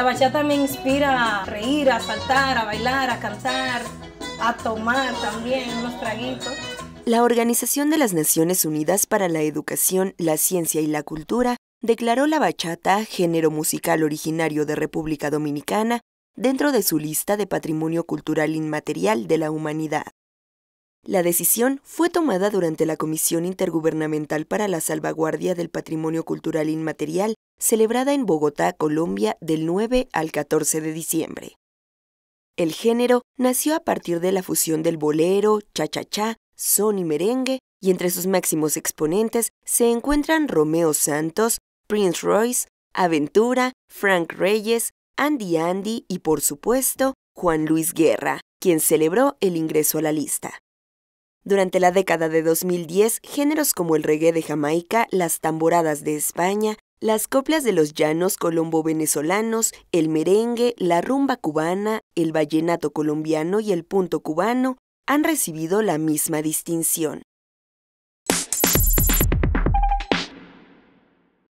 La bachata me inspira a reír, a saltar, a bailar, a cantar, a tomar también unos traguitos. La Organización de las Naciones Unidas para la Educación, la Ciencia y la Cultura declaró la bachata género musical originario de República Dominicana dentro de su lista de Patrimonio Cultural Inmaterial de la Humanidad. La decisión fue tomada durante la Comisión Intergubernamental para la Salvaguardia del Patrimonio Cultural Inmaterial, celebrada en Bogotá, Colombia, del 9 al 14 de diciembre. El género nació a partir de la fusión del bolero, cha-cha-cha, son y merengue, y entre sus máximos exponentes se encuentran Romeo Santos, Prince Royce, Aventura, Frank Reyes, Andy Andy y por supuesto Juan Luis Guerra, quien celebró el ingreso a la lista. Durante la década de 2010, géneros como el reggae de Jamaica, las tamboradas de España, las coplas de los llanos colombo-venezolanos, el merengue, la rumba cubana, el vallenato colombiano y el punto cubano han recibido la misma distinción.